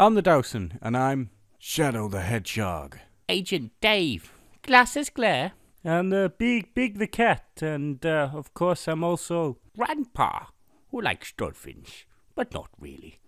I'm the Dowson, and I'm Shadow the Hedgehog. Agent Dave. Glasses Glare. And uh, Big Big the Cat, and uh, of course I'm also Grandpa, who likes dolphins, but not really.